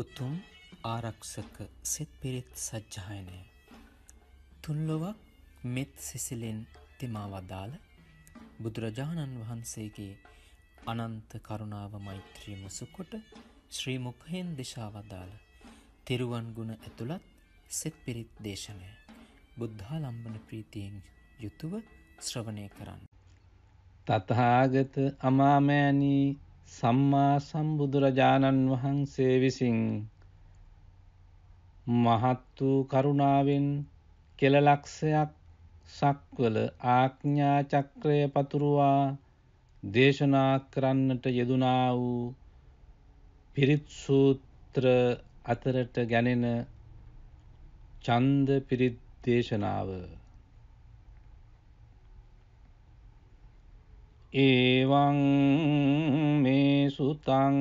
උතුම් ආරක්ෂක සෙත් පිරිත් සජ්්‍යායනය තුන්ලොවක් මෙත් සිසිලෙන් තෙමා වදාළ බුදුරජාණන් වහන්සේගේ අනන්ත කරුණාව මෛත්‍රී මුසුකොට ශ්‍රීමුකහෙන් දෙශාවදාළ තෙරුවන් ගුණ ඇතුළත් සෙත් පිරිත් දේශනය බුද්ධාලම්බන ප්‍රීතියෙන් යුතුව ශ්‍රවණය කරන්න. තතහාගත අමාමෑනී සම්මා සම්බුදුරජාණන් වහන්සේ විසින් මහත් වූ කරුණාවෙන් කෙලලක්ෂයක් සක්වල ආඥා චක්‍රය පතුරුවා දේශනා කරන්නට යෙදුනා වූ පිරිත් සූත්‍ර අතරට ගැනෙන ඡන්ද පිරිත් දේශනාව ඒවං සුතං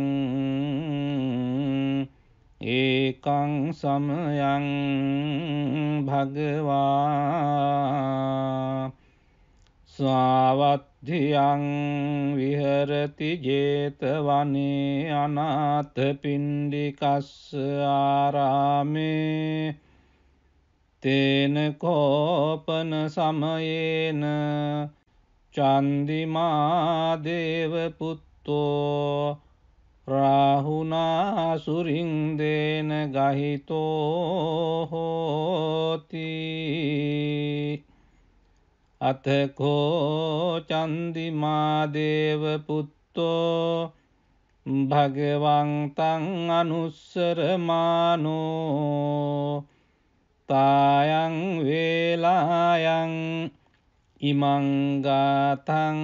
ඒකං සමයං භගවා සාවත්්‍යයන් විහරති ජේතවනේ අනාත පින්ඩිකස්ස ආරාමේ තේන කෝපන සමයේන චන්දිමාදේවපුත්ත ගහිතෝ රාහුනාසුරින්දේන ගහිතෝහෝති අතකෝ චන්දිමාදේව පුත්තෝ භගවන්තං අනුස්සරමානෝ තායං වේලායං ඉමංගාතං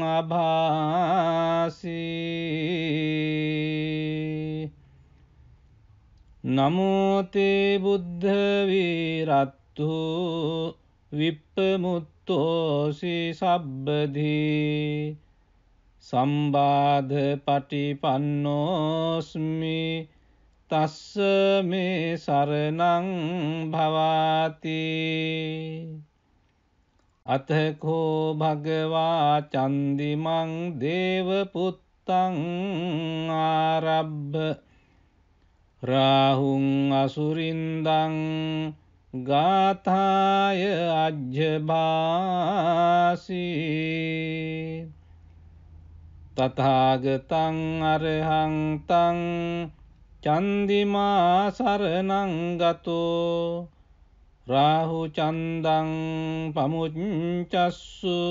අභාසී නමෝතේ බුද්ධ වීරත්තු විප්පමුත්තෝසි සබ්බදී සම්බාධ පටිපන්නෝස්මි තස්ස මේ සරණං භවාතිී අතකෝ භගවා චන්දිමං දේවපුත්තං ආරබ්බ රාහුං අසුරින්දං ගාථාය අජ්ජභාසී තථාගතං අරහං තං චන්දිමා සරණං ගතෝ රාහු චන්දං පමුච්චස්සු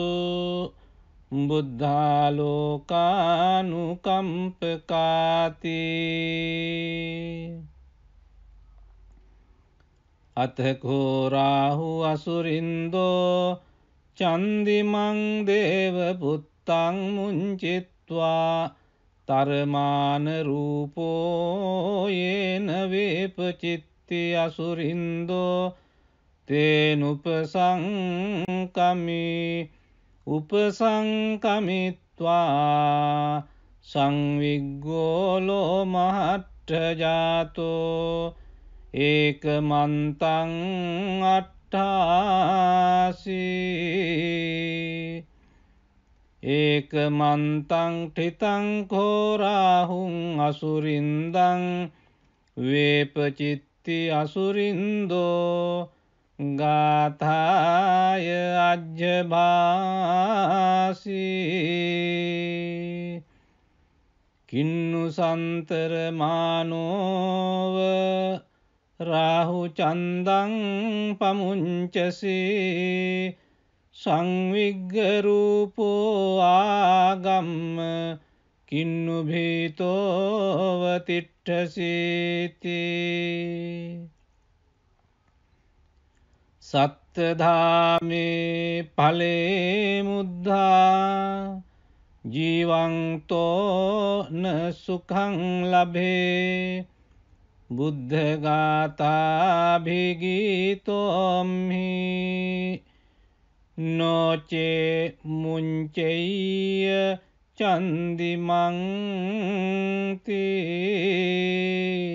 බුද්ධාලෝකානුකම්පකාති අතකෝ රාහු අසුරින්දෝ චන්දිමං දේව පුත්තං මුංචිත්වා තරමාන රූපෝ යේන වේපචිත්ති අසුරින්දෝ තේනුපසංකමි උපසංකමිත්වා සංවිග්ගෝලෝ මහට්ටජාතෝ ඒක මන්තං අට්ටාසි ඒක මන්තං ටිතංකෝරාහුන් අසුරින්දං වේපචිත්ති අසුරින්දෝ ගාථය අජ්‍යභාසී කින්නු සන්තර මානෝව රාහු චන්දං පමුංචසී සංවිග්ගරූපෝ ආගම්ම කින්නු භීතෝව තිට්ටසීතිී සත්තධාමේ පලේමුද්දා ජීවන්තෝන සුකං ලබේ බුද්ධගාතාභිගීතොම්හි නොචේ මුංචෙය චන්දිමංතිේ